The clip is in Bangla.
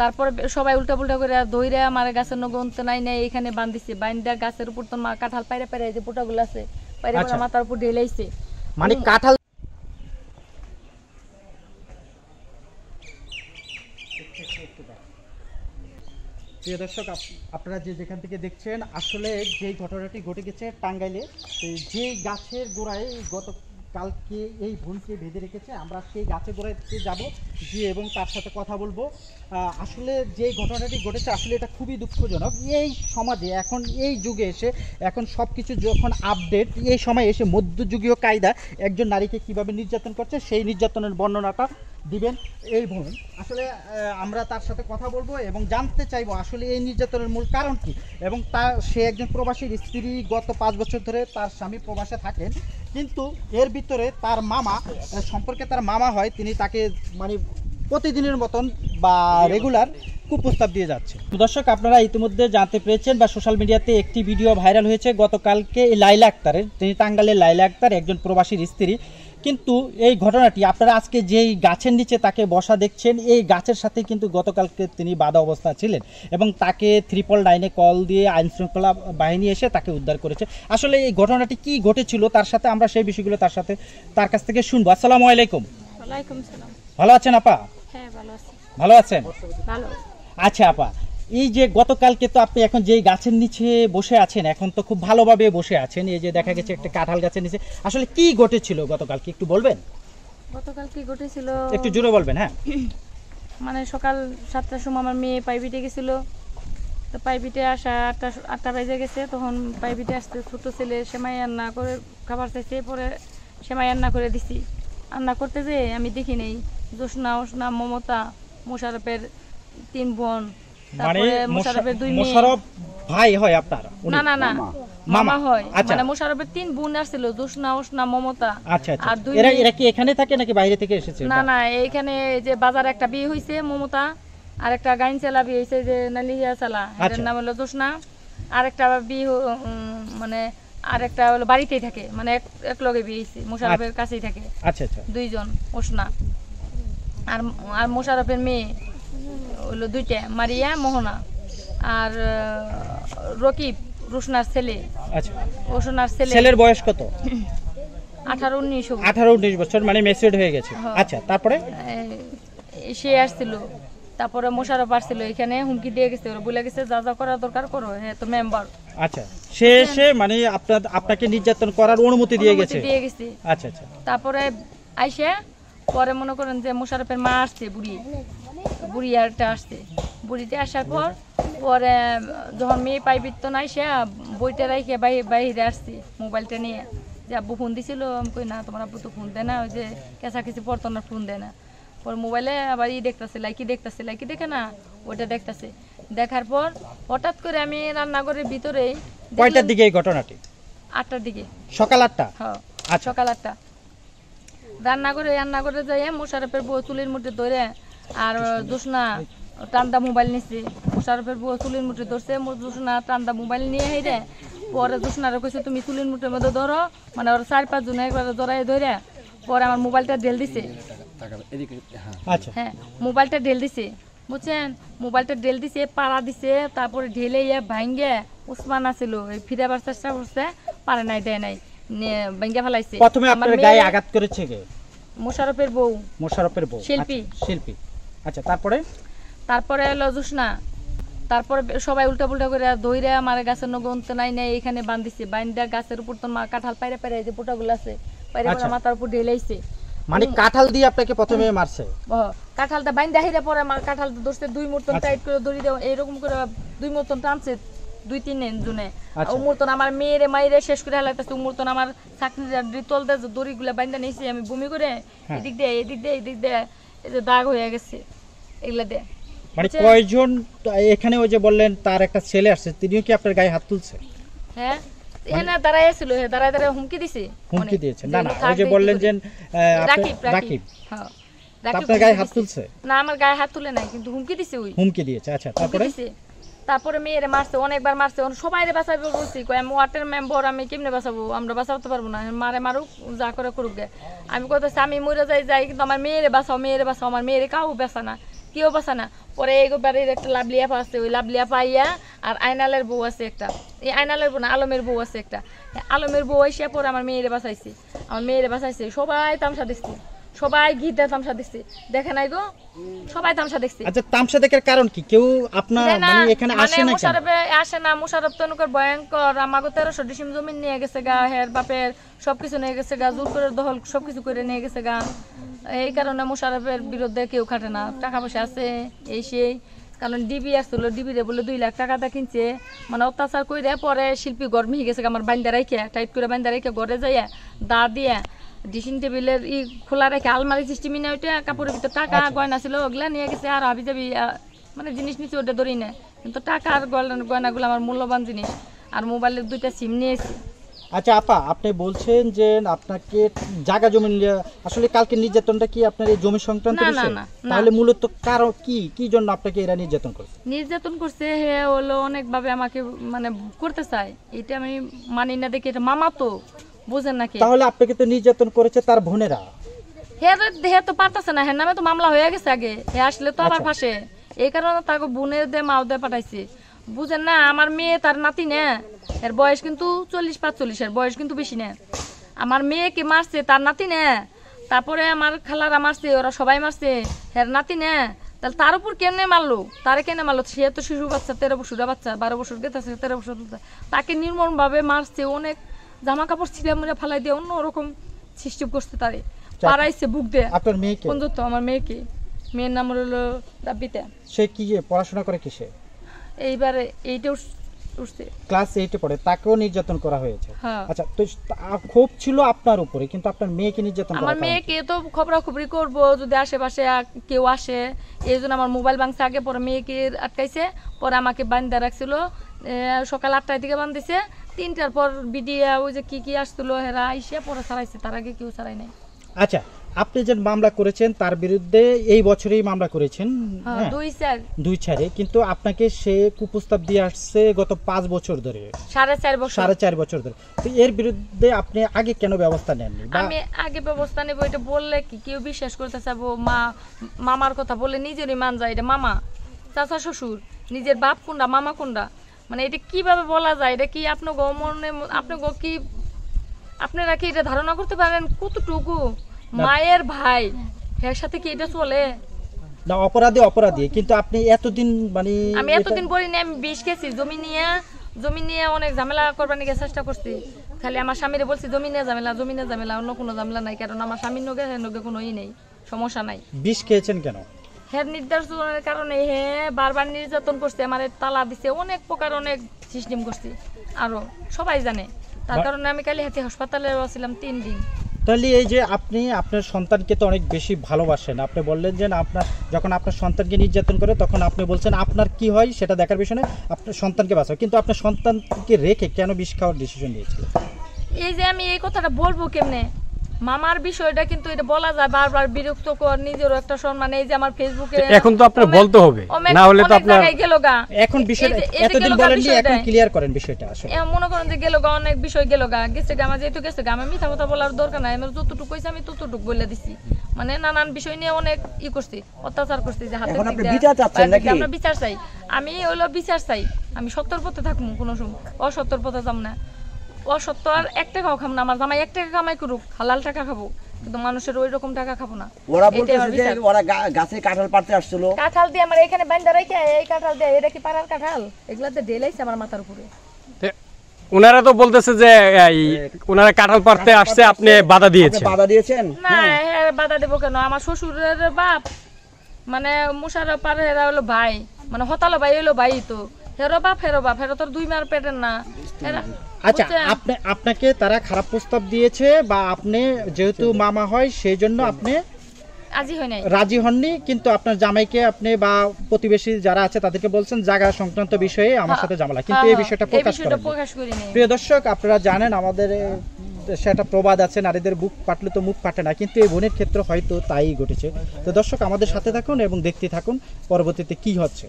তারপর সবাই উল্টা পুল্টা করে দইরা আমার গাছের নগ অন্ত নাই নাই এখানে বান্ধিছে বাইন্দা গাছের উপর তো মা কাঁঠাল পাইরা পাইরা যে পোটাগুলো আছে পাইরা আচ্ছা। মাথার উপর ঢেলাইছে মানে কাঁঠাল প্রিয় দর্শক আপনারা যে যেখান থেকে দেখছেন আসলে যেই ঘটনাটি ঘটে গেছে টাঙ্গাইলে যে গাছের গোড়ায় গত কালকে এই বোনকে বেঁধে রেখেছে আমরা সেই গাছে গোড়াতে যাব গিয়ে এবং তার সাথে কথা বলবো আসলে যে ঘটনাটি ঘটেছে আসলে এটা খুবই দুঃখজনক এই সমাজে এখন এই যুগে এসে এখন সব কিছু যখন আপডেট এই সময় এসে মধ্যযুগীয় কায়দা একজন নারীকে কিভাবে নির্যাতন করছে সেই নির্যাতনের বর্ণনাটা দিবেন এই বোন আসলে আমরা তার সাথে কথা বলবো এবং জানতে চাইবো আসলে এই নির্যাতনের মূল কারণ কি এবং তার সে একজন প্রবাসীর স্ত্রী গত পাঁচ বছর ধরে তার স্বামী প্রবাসে থাকেন কিন্তু এর ভিতরে তার মামা সম্পর্কে তার মামা হয় তিনি তাকে মানে প্রতিদিনের মতন বা রেগুলার কুপ্রস্তাব দিয়ে যাচ্ছে দর্শক আপনারা ইতিমধ্যে জানতে পেরেছেন বা সোশ্যাল মিডিয়াতে একটি ভিডিও ভাইরাল হয়েছে গতকালকে লাইলা আক্তারের তিনি টাঙ্গালের লাইলা আক্তার একজন প্রবাসীর স্ত্রী কিন্তু এই ঘটনাটি আপনারা আজকে যেই গাছের নিচে তাকে বসা দেখছেন এই গাছের সাথে কিন্তু গতকালকে তিনি বাধা অবস্থা ছিলেন এবং তাকে ত্রিপল ডাইনে কল দিয়ে আইনশৃঙ্খলা বাহিনী এসে তাকে উদ্ধার করেছে আসলে এই ঘটনাটি কি ঘটেছিল তার সাথে আমরা সেই বিষয়গুলো তার সাথে তার কাছ থেকে শুনবো আসসালাম আলাইকুম ভালো আছেন আপা হ্যাঁ, ভালো আছেন আচ্ছা আপা এই যে গতকালকে তো আপনি এখন যেই গাছের নিচে বসে আছেন এখন তো খুব ভালোভাবে বসে আছেন এই যে দেখা গেছে একটা কাঁঠাল গাছের নিচে আসলে কি ঘটেছিল গতকালকে একটু বলবেন গতকাল কি ঘটেছিল একটু জোরে বলবেন হ্যাঁ মানে সকাল সাতটার সময় আমার মেয়ে পাইবিটে গেছিল তো পাইবিটে আসা আটটা আটটা বেজে গেছে তখন পাইবিটে আসতে ছোট ছেলে সেমাই রান্না করে খাবার চাইছে পরে সেমাই রান্না করে দিছি রান্না করতে যেয়ে আমি দেখি নেই জোসনা ওসনা মমতা মোশারফের তিন বোন মানে মোশারফ ভাই হয় আপনার না না না মামা হয় আচ্ছা। মানে মোশারফের তিন বোন মমতা আচ্ছা, আচ্ছা আর দুই এরা এরা কি এখানে থাকে নাকি বাইরে থেকে এসেছে না না এখানে যে বাজারে একটা বিয়ে হইছে মমতা আর একটা গাইন চালা বিয়ে হইছে যে নালিয়া চালা এর আচ্ছা। নাম হলো আর একটা বিয়ে মানে আর একটা হলো বাড়িতেই থাকে মানে এক এক লগে বিয়ে হইছে মোশারফের কাছেই থাকে আচ্ছা আচ্ছা দুইজন ওসনা আর আর মোশারফের মেয়ে হলো দুইটা মারিয়া মোহনা আর রকিব রুশনার ছেলে আচ্ছা ছেলে ছেলের বয়স কত আঠারো উনিশ আঠারো উনিশ বছর মানে মেসিউড হয়ে গেছে হ্যাঁ। আচ্ছা তারপরে সে আসছিল তারপরে মোশারফ আসছিল এখানে হুমকি দিয়ে গেছে ওরা বলে গেছে যা যা করার দরকার করো হ্যাঁ তো মেম্বার আচ্ছা সে এসে মানে আপনার আপনাকে নির্যাতন করার অনুমতি দিয়ে গেছে দিয়ে গেছে আচ্ছা আচ্ছা তারপরে আইসা পরে মনে করেন যে মোশারফের মা আসছে বুড়ি বুড়িয়ারটা আসতে বুড়িতে আসার পর পরে যখন মেয়ে পাইবিত নাই সে বইটা রাখে বাইরে আসছি মোবাইলটা নিয়ে যে আব্বু ফোন দিছিল আমি কই না তোমার আব্বু তো ফোন দেয় না ওই যে কেঁচা কেঁচাকেচি পরতনার ফোন দেয় না পরে মোবাইলে আবার ই দেখতেছে লাইকি দেখতেছে লাইকি দেখে না ওইটা দেখতেছে দেখার পর হঠাৎ করে আমি রান্নাঘরের ভিতরেই কয়টার দিকে এই ঘটনাটি আটটার দিকে সকাল আটটা হ্যাঁ সকাল আটটা রান্নাঘরে রান্নাঘরে যাই মোশারফের বউ চুলির মধ্যে ধরে আর জোসনা টান্দা মোবাইল নিছি মোশারফের বউ চুলির মুঠে ধরছে জোসনা টান্দা মোবাইল নিয়ে হেরে পরে জোসনারে কইছে তুমি চুলির মুঠের মধ্যে ধরো মানে ওর চার পাঁচ জনে একবার ধরাই ধরে পরে আমার মোবাইলটা ঢেল দিছে আচ্ছা। হ্যাঁ মোবাইলটা ঢেল দিছে বুঝছেন মোবাইলটা ঢেল দিছে পাড়া দিছে তারপরে ঢেলে ইয়ে ভাঙ্গে উসমান আছিল ফিরাবার চেষ্টা করছে পারে নাই দেয় নাই ভাঙ্গে ফেলাইছে প্রথমে আপনার গায়ে আঘাত করেছে মোশারফের বউ মোশারফের বউ শিল্পী আচ্ছা, শিল্পী আচ্ছা তারপরে তারপরে হলো জোসনা তারপরে সবাই উল্টা পুল্টা করে দইরা আমার গাছের নগ অন্ত নাই নাই এখানে বান্ধিছে বান্ধা গাছের উপর তো মা কাঁঠাল পাইরে পাইরে যে পোটাগুলো আছে পাইরে পাইরে আচ্ছা। মাথার উপর ঢেলাইছে মানে কাঁঠাল দিয়ে আপনাকে প্রথমে মারছে কাঁঠালটা বান্ধা হিরা পরে আমার কাঁঠালটা দোষতে দুই মুহূর্ত আচ্ছা। টাইট করে দড়ি দেওয়া এইরকম করে দুই মুহূর্ত টানছে দুই তিন জনে উমুরতন আচ্ছা। আমার মেয়েরে মাইরে শেষ করে লাগতেছে উমুরতন আমার চাকরি তল দেয় দড়িগুলা বান্ধা নিয়েছি আমি বমি করে হ্যাঁ। এদিক দিয়ে এদিক দিয়ে এদিক দিয়ে এই যে দাগ হয়ে গেছে এগুলা দেয় মানে কয়জন এখানে ওই যে বললেন তার একটা ছেলে আসছে তিনিও কি আপনার গায়ে হাত তুলছে হ্যাঁ মানে এখানে দাঁড়ায় ছিল হ্যাঁ দাঁড়ায় দাঁড়ায় হুমকি দিছে হুমকি দিয়েছে না না ওই যে বললেন যে হ্যাঁ। রাকিব আপনার গায়ে হাত তুলছে না আমার গায়ে হাত তুলে নাই কিন্তু হুমকি দিছে ওই হুমকি দিয়েছে আচ্ছা তারপরে তারপরে মেয়েরে মারছে অনেকবার মারছে সবাইরে বাঁচাবে বলছি আমি ওয়ার্ডের মেম্বার আমি কেমনে বাঁচাবো আমরা বাঁচাতে পারবো না মারে মারুক যা করে করুক আমি কত আমি মরে যাই যাই কিন্তু আমার মেয়েরে বাঁচাও মেয়েরে বাঁচাও আমার মেয়েরে কাউ বেঁচা না কেউ বাসা না পরে এই বাড়ির একটা লাভলিয়া পা আছে ওই লাভলিয়া পাইয়া আর আয়নালের বউ আছে একটা এই আয়নালের বউ না আলমের বউ আছে একটা আলমের বউ এসে পরে আমার মেয়েরে বাসাইছে আমার মেয়েরে বাসাইছে সবাই তামসা দিচ্ছে সবাই গীতা তামসা দেখছি দেখে নাই গো সবাই তামসা দেখছি আচ্ছা তামসা দেখার কারণ কি কেউ আপনার মানে এখানে মানে আসে না মুশারফে আসে না মুশারফ তো নকর ভয়ঙ্কর আমাগো 1300 ডিসিম জমি নিয়ে গেছে গা হের বাপের সবকিছু নিয়ে গেছে গা জোর করে দহল সবকিছু করে নিয়ে গেছে গা এই কারণে মুশারফের বিরুদ্ধে কেউ খাটে না টাকা পয়সা আছে এই সেই কারণ ডিবি আসছিল ডিবিরে বলে দুই লাখ টাকা দা কিনছে মানে অত্যাচার করে পরে শিল্পী গরমি গেছে আমার বান্দা রাইখে টাইট করে বান্দা রাইখে ঘরে যাইয়া দা দিয়া ড্রেসিং টেবিলের ই খোলা রেখে আলমারি সিস্টেমই না ওইটা কাপড়ের ভিতর টাকা আচ্ছা। গয়না ছিল ওগুলা নিয়ে গেছে আর হাবি যাবি মানে জিনিস নিচে ওটা ধরি না কিন্তু টাকা আর গয়নাগুলো আমার মূল্যবান জিনিস আর মোবাইলের দুইটা সিম নিয়েছি আচ্ছা আপা আপনি বলছেন যে আপনাকে জায়গা জমি আসলে কালকে নির্যাতনটা কি আপনার এই জমি সংক্রান্ত তাহলে মূলত কারণ কি কি জন্য আপনাকে এরা নির্যাতন করছে নির্যাতন করছে হে হলো অনেকভাবে আমাকে মানে করতে চায় এটা আমি মানি না দেখি এটা মামা তো বুঝেন নাকি তাহলে আপনাকে তো নির্যাতন করেছে তার বোনেরা আচ্ছা। আমার মেয়েকে মারছে তার নাতি তারপরে আমার খালারা মারছে ওরা সবাই মারছে হের নাতি নে তাহলে তার উপর কেনে মারলো তারে কেনে মারলো সে তো শিশু বাচ্চা তেরো বছর বাচ্চা বারো বছর গেতেছে তেরো বছর তাকে ভাবে মারছে অনেক জামা কাপড় ছিলাম মেরে ফালাই দিয়ে অন্য রকম সিস্টেম করছে তারে পাড়াইছে বুক দিয়ে আপনার মেয়েকে বন্ধুত্ব আমার মেয়েকে মেয়ের নাম হলো রাব্বিতা সে কি পড়াশোনা করে কিসে এইবারে এইটা উঠছে ক্লাস এইটে পড়ে তাকেও নির্যাতন করা হয়েছে হ্যাঁ। আচ্ছা তো খুব ছিল আপনার উপরে কিন্তু আপনার মেয়েকে নির্যাতন করা আমার মেয়েকে তো খবরাখবরি করব যদি আশেপাশে কেউ আসে এই জন্য আমার মোবাইল ভাঙছে আগে পরে মেয়েকে আটকাইছে পরে আমাকে বান্ধা রাখছিল সকাল আটটায় দিকে বান্ধিছে তিনটার পর বিডিয়া ওই যে কি কি আসছিল হেরা আইসিয়া পরে ছাড়াইছে তার আগে কেউ ছাড়াই নাই আচ্ছা আপনি যে মামলা করেছেন তার বিরুদ্ধে এই বছরেই মামলা করেছেন হ্যাঁ, হ্যাঁ? দুই চার দুই চারে কিন্তু আপনাকে সে কুপ্রস্তাব দিয়ে আসছে গত পাঁচ বছর ধরে সাড়ে চার বছর সাড়ে চার বছর ধরে তো এর বিরুদ্ধে আপনি আগে কেন ব্যবস্থা নেননি আমি আগে ব্যবস্থা নেব এটা বললে কি কেউ বিশ্বাস করতে চাবো মা মামার কথা বলে নিজেরই মান যায় এটা মামা চাচা শ্বশুর নিজের বাপ কোনটা মামা কোনটা মানে এটা কিভাবে বলা যায় এটা কি আপনি গমনে আপনি কি আপনারা কি এটা ধারণা করতে পারেন কতটুকু মায়ের ভাই এর সাথে কি এটা চলে না অপরাধী অপরাধী কিন্তু আপনি এতদিন মানে আমি এতদিন না আমি বিশ কেছি জমি নিয়ে জমি নিয়ে অনেক ঝামেলা করবার নিয়ে চেষ্টা করছি খালি আমার স্বামীরে বলছি জমি নিয়ে ঝামেলা জমি নিয়ে ঝামেলা অন্য কোনো ঝামেলা নাই কারণ আমার স্বামীর নগে নগে কোনো ই নেই সমস্যা নাই বিষ খেয়েছেন কেন হের নির্যাতনের কারণে হে বারবার নির্যাতন করছে আমার তালা দিছে অনেক প্রকার অনেক সিস্টেম করছে আরো সবাই জানে তার কারণে আমি কালি হাতি হাসপাতালে ছিলাম তিন দিন তাহলে এই যে আপনি আপনার সন্তানকে তো অনেক বেশি ভালোবাসেন আপনি বললেন যে আপনার যখন আপনার সন্তানকে নির্যাতন করে তখন আপনি বলছেন আপনার কি হয় সেটা দেখার পিছনে আপনার সন্তানকে বাঁচাও কিন্তু আপনার সন্তানকে রেখে কেন বিষ খাওয়ার ডিসিশন নিয়েছিলেন এই যে আমি এই কথাটা বলবো কেমনে মামার বিষয়টা কিন্তু এটা বলা যায় বারবার বিরক্ত কর নিজের একটা সম্মান এই যে আমার ফেসবুকে এখন তো আপনার বলতে হবে না হলে তো আপনার গেলগা এখন বিষয়টা এতদিন বলেন নি এখন ক্লিয়ার করেন বিষয়টা আসলে এমন মনে করেন যে গা অনেক বিষয় গা গেছে গা আমি যেহেতু গেছে গা আমি মিথ্যা কথা বলার দরকার নাই আমি যতটুকু কইছি আমি ততটুকু বলে দিছি মানে নানান বিষয় নিয়ে অনেক ই করছি অত্যাচার করছি যে হাতে এখন আপনি বিচার চাচ্ছেন নাকি আমরা বিচার চাই আমি হলো বিচার চাই আমি সত্যর পথে থাকবো কোনো সময় অসত্যর পথে যাব না অসত্য আর এক টাকাও খাবো না আমার জামাই এক টাকা কামাই করুক হালাল টাকা খাবো কিন্তু মানুষের ওই রকম টাকা খাবো না ওরা বলতেছে যে ওরা গাছে কাঁঠাল পাড়তে আসছিল কাঁঠাল দিয়ে আমার এখানে এই কাঁঠাল দিয়ে এটা কি পাড়ার কাঁঠাল ঢেলাইছে আমার মাথার উপরে তো বলতেছে যে ওনারা কাঁঠাল পাড়তে আসছে আপনি বাধা দিয়েছেন বাধা দিয়েছেন না হ্যাঁ। হ্যাঁ, হ্যাঁ, বাধা দেবো কেন আমার শ্বশুরের বাপ মানে মুসার পারে হলো ভাই মানে হতালো ভাই হলো ভাই তো হেরো ফেরোবা ফেরো তোর দুই মার পেটের না আচ্ছা আপনি আপনাকে তারা খারাপ প্রস্তাব দিয়েছে বা আপনি যেহেতু মামা হয় সেই জন্য আপনি রাজি হয় নাই রাজি হননি কিন্তু আপনার জামাইকে আপনি বা প্রতিবেশী যারা আছে তাদেরকে বলছেন জায়গা সংক্রান্ত বিষয়ে আমার হ্যাঁ, সাথে হ্যাঁ, ঝামেলা হ্যাঁ, কিন্তু এই বিষয়টা প্রকাশ করি প্রিয় দর্শক আপনারা জানেন আমাদের সেটা প্রবাদ আছে নারীদের বুক পাটলে তো মুখ পাটে না কিন্তু এই বোনের ক্ষেত্রে হয়তো তাই ঘটেছে তো দর্শক আমাদের সাথে থাকুন এবং দেখতে থাকুন পরবর্তীতে কি হচ্ছে